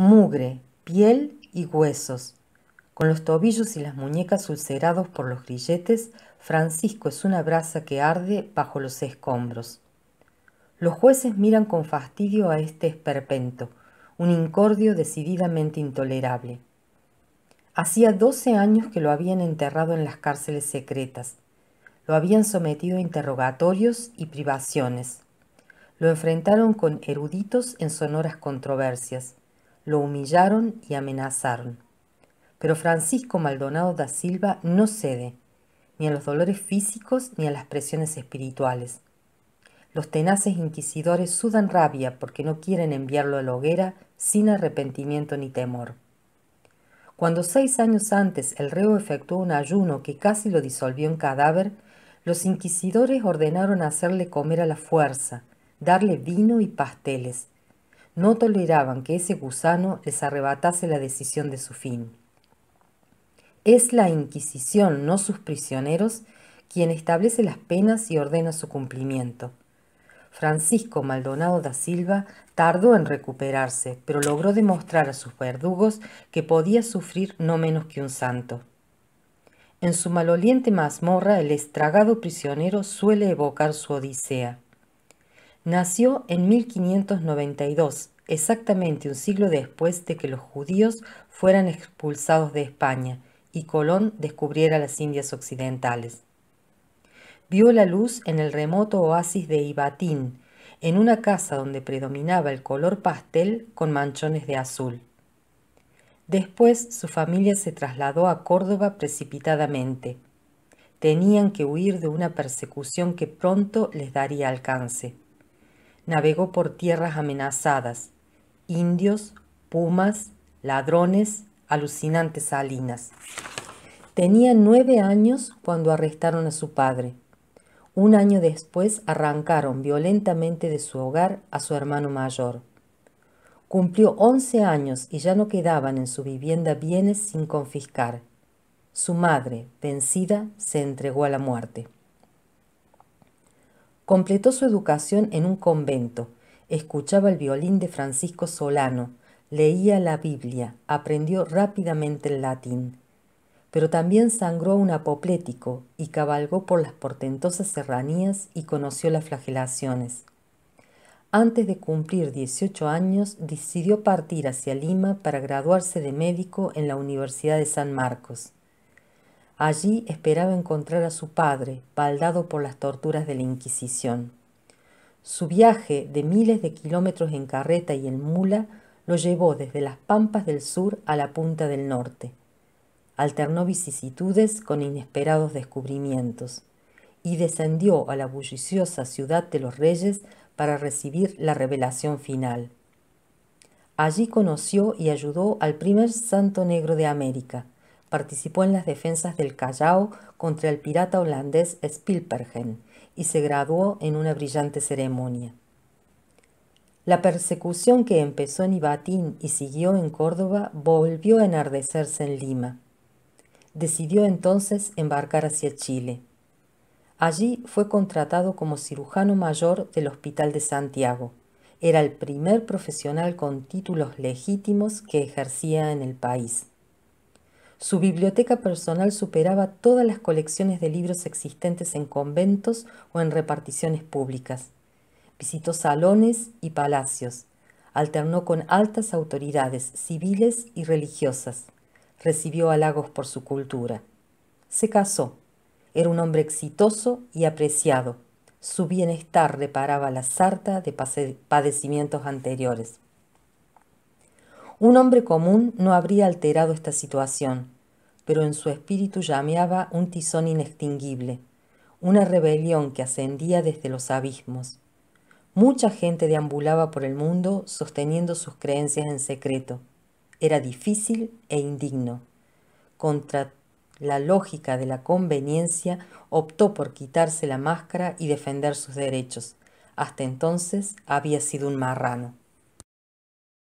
mugre, piel y huesos. Con los tobillos y las muñecas ulcerados por los grilletes, Francisco es una brasa que arde bajo los escombros. Los jueces miran con fastidio a este esperpento, un incordio decididamente intolerable. Hacía doce años que lo habían enterrado en las cárceles secretas. Lo habían sometido a interrogatorios y privaciones. Lo enfrentaron con eruditos en sonoras controversias lo humillaron y amenazaron. Pero Francisco Maldonado da Silva no cede, ni a los dolores físicos ni a las presiones espirituales. Los tenaces inquisidores sudan rabia porque no quieren enviarlo a la hoguera sin arrepentimiento ni temor. Cuando seis años antes el reo efectuó un ayuno que casi lo disolvió en cadáver, los inquisidores ordenaron hacerle comer a la fuerza, darle vino y pasteles, no toleraban que ese gusano les arrebatase la decisión de su fin. Es la Inquisición, no sus prisioneros, quien establece las penas y ordena su cumplimiento. Francisco Maldonado da Silva tardó en recuperarse, pero logró demostrar a sus verdugos que podía sufrir no menos que un santo. En su maloliente mazmorra el estragado prisionero suele evocar su Odisea. Nació en 1592, exactamente un siglo después de que los judíos fueran expulsados de España y Colón descubriera las Indias Occidentales. Vio la luz en el remoto oasis de Ibatín, en una casa donde predominaba el color pastel con manchones de azul. Después su familia se trasladó a Córdoba precipitadamente. Tenían que huir de una persecución que pronto les daría alcance navegó por tierras amenazadas, indios, pumas, ladrones, alucinantes salinas. Tenía nueve años cuando arrestaron a su padre. Un año después arrancaron violentamente de su hogar a su hermano mayor. Cumplió once años y ya no quedaban en su vivienda bienes sin confiscar. Su madre, vencida, se entregó a la muerte. Completó su educación en un convento, escuchaba el violín de Francisco Solano, leía la Biblia, aprendió rápidamente el latín. Pero también sangró un apoplético y cabalgó por las portentosas serranías y conoció las flagelaciones. Antes de cumplir 18 años, decidió partir hacia Lima para graduarse de médico en la Universidad de San Marcos. Allí esperaba encontrar a su padre, baldado por las torturas de la Inquisición. Su viaje de miles de kilómetros en carreta y en mula lo llevó desde las pampas del sur a la punta del norte. Alternó vicisitudes con inesperados descubrimientos y descendió a la bulliciosa ciudad de los reyes para recibir la revelación final. Allí conoció y ayudó al primer santo negro de América, participó en las defensas del Callao contra el pirata holandés Spilpergen y se graduó en una brillante ceremonia. La persecución que empezó en Ibatín y siguió en Córdoba volvió a enardecerse en Lima. Decidió entonces embarcar hacia Chile. Allí fue contratado como cirujano mayor del Hospital de Santiago. Era el primer profesional con títulos legítimos que ejercía en el país. Su biblioteca personal superaba todas las colecciones de libros existentes en conventos o en reparticiones públicas. Visitó salones y palacios. Alternó con altas autoridades civiles y religiosas. Recibió halagos por su cultura. Se casó. Era un hombre exitoso y apreciado. Su bienestar reparaba la sarta de padecimientos anteriores. Un hombre común no habría alterado esta situación, pero en su espíritu llameaba un tizón inextinguible, una rebelión que ascendía desde los abismos. Mucha gente deambulaba por el mundo sosteniendo sus creencias en secreto. Era difícil e indigno. Contra la lógica de la conveniencia, optó por quitarse la máscara y defender sus derechos. Hasta entonces había sido un marrano.